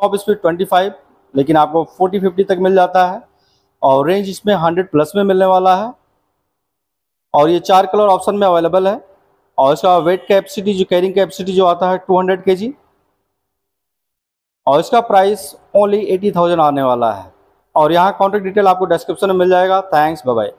top speed 25 लेकिन आपको 40 50 तक मिल जाता है और रेंज इसमें 100 प्लस में मिलने वाला है और ये चार कलर ऑप्शन में अवेलेबल है और इसका वेट कैपेसिटी जो कैरिंग कैपेसिटी जो आता है 200 जी और इसका प्राइस ओनली 80,000 आने वाला है और यहाँ कॉन्टेक्ट डिटेल आपको डिस्क्रिप्शन में मिल जाएगा थैंक्स बाय